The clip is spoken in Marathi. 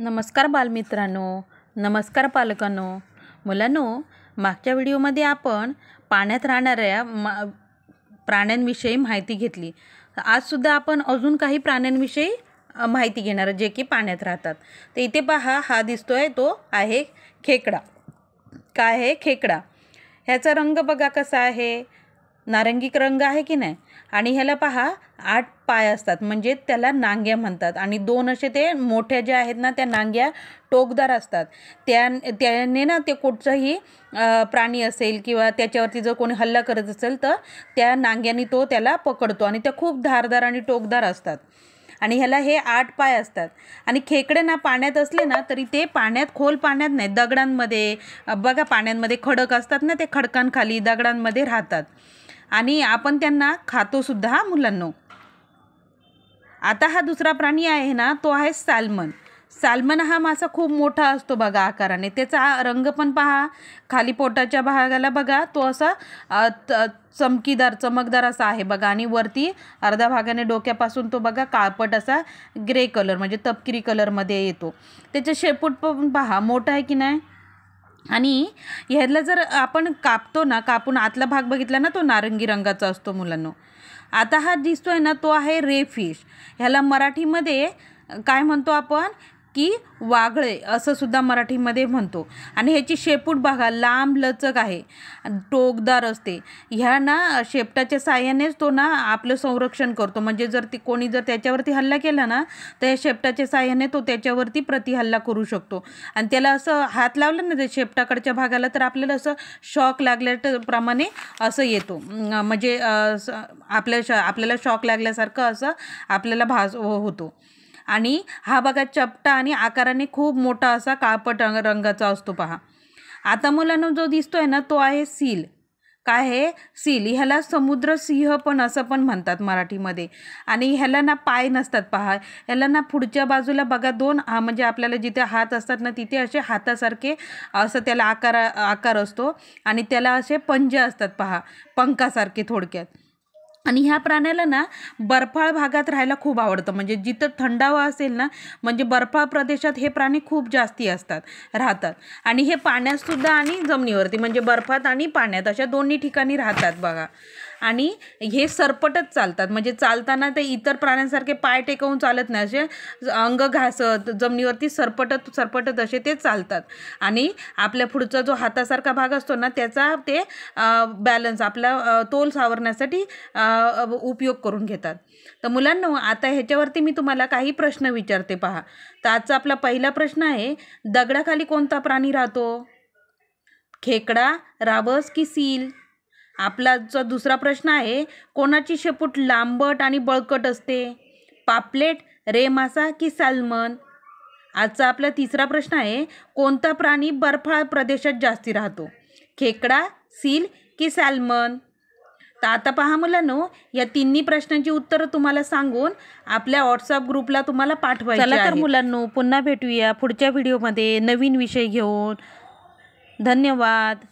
नमस्कार बालमित्रांनो नमस्कार पालकांनो मुलांनो मागच्या व्हिडिओमध्ये आपण पाण्यात राहणाऱ्या मा प्राण्यांविषयी माहिती घेतली आजसुद्धा आपण अजून काही प्राण्यांविषयी माहिती घेणार जे की पाण्यात राहतात तर इथे पहा हा दिसतो आहे तो आहे खेकडा काय आहे खेकडा ह्याचा रंग बघा कसा आहे नारंगी रंग आहे की नाही आणि ह्याला पहा आठ पाय असतात म्हणजे त्याला नांग्या म्हणतात आणि दोन असे ते मोठ्या ज्या आहेत ना त्या नांग्या टोकदार असतात त्या त्याने ना ते कुठचंही प्राणी असेल किंवा त्याच्यावरती जर कोणी हल्ला करत असेल तर त्या नांग्याने तो त्याला पकडतो आणि त्या खूप धारदार आणि टोकदार असतात आणि ह्याला हे आठ पाय असतात आणि खेकडे ना पाण्यात असले ना तरी ते पाण्यात खोल पाण्यात नाही दगडांमध्ये बघा पाण्यांमध्ये खडक असतात ना ते खडकांखाली दगडांमध्ये राहतात आणि आपण त्यांना खातोसुद्धा हा मुलांनो आता हा दुसरा प्राणी आहे ना तो आहे सॅल्मन सॅल्मन हा मासा खूप मोठा असतो बघा आकाराने त्याचा रंग पण पहा खाली पोटाच्या भागाला बघा तो असा चमकीदार चमकदार असा आहे बघा आणि वरती अर्धा भागाने डोक्यापासून तो बघा काळपट असा ग्रे कलर म्हणजे तपकिरी कलरमध्ये येतो त्याचे शेपूट पण पहा मोठा आहे की नाही आणि ह्यातला जर आपण कापतो ना कापून आतला भाग बघितला ना तो नारंगी रंगाचा असतो मुलांनो आता हा दिसतोय ना तो आहे रे फिश ह्याला मराठीमध्ये काय म्हणतो आपण की वाघळे असं सुद्धा मराठीमध्ये म्हणतो आणि ह्याची शेपूट बघा लांब लचक आहे टोकदार असते ह्या ना शेपटाच्या साह्यानेच तो ना आपलं संरक्षण करतो म्हणजे जर ती कोणी जर त्याच्यावरती हल्ला केला ना तर या शेपटाच्या साह्याने तो त्याच्यावरती प्रतिहल्ला करू शकतो आणि त्याला असं हात लावला ना त्या शेपटाकडच्या भागाला तर आपल्याला असं शॉक लागल्याप्रमाणे असं येतो म्हणजे आपल्या आपल्याला शॉक लागल्यासारखं असं आपल्याला भास हो, होतो आणि हा बघा चपटा आणि आकाराने खूप मोठा असा काळपट रंगाचा असतो पहा आता मुलांना जो दिसतोय ना तो आहे सील काय आहे सील ह्याला समुद्र सिंह पण असं पण म्हणतात मराठीमध्ये आणि ह्याला ना पाय नसतात पहा ह्याला ना पुढच्या बाजूला बघा दोन हा म्हणजे आपल्याला जिथे हात असतात ना तिथे असे हातासारखे असं त्याला आकार आकार असतो आणि त्याला असे पंजे असतात पहा पंखासारखे थोडक्यात आणि ह्या प्राण्याला ना बर्फाळ भागात राहायला खूप आवडतं म्हणजे जिथं थंडावा असेल ना म्हणजे बर्फाळ प्रदेशात हे प्राणी खूप जास्ती असतात राहतात आणि हे पाण्यातसुद्धा आणि जमिनीवरती म्हणजे बर्फात आणि पाण्यात अशा दोन्ही ठिकाणी राहतात बघा आणि हे सरपटच चालतात म्हणजे चालताना ते इतर प्राण्यांसारखे पाय टेकवून चालत नाही असे अंग घासत जमिनीवरती सरपटत सरपटत असे ते चालतात आणि आपल्या पुढचा जो हातासारखा भाग असतो ना त्याचा ते बॅलन्स आपला तोल सावरण्यासाठी उपयोग करून घेतात तर मुलांना आता ह्याच्यावरती मी तुम्हाला काही प्रश्न विचारते पहा तर आजचा आपला पहिला प्रश्न आहे दगडाखाली कोणता प्राणी राहतो खेकडा राबस की सील आपला जो दुसरा प्रश्न आहे कोणाची शेपूट लांबट आणि बळकट असते पापलेट रे मासा की सॅल्मन आजचा आपला तिसरा प्रश्न आहे कोणता प्राणी बर्फाळ प्रदेशात जास्ती राहतो खेकडा सील की सॅल्मन तर आता पहा मुलांनो या तिन्ही प्रश्नांची उत्तरं तुम्हाला सांगून आपल्या व्हॉट्सअप ग्रुपला तुम्हाला पाठवायचं चला तर मुलांनो पुन्हा भेटूया पुढच्या व्हिडिओमध्ये नवीन विषय घेऊन धन्यवाद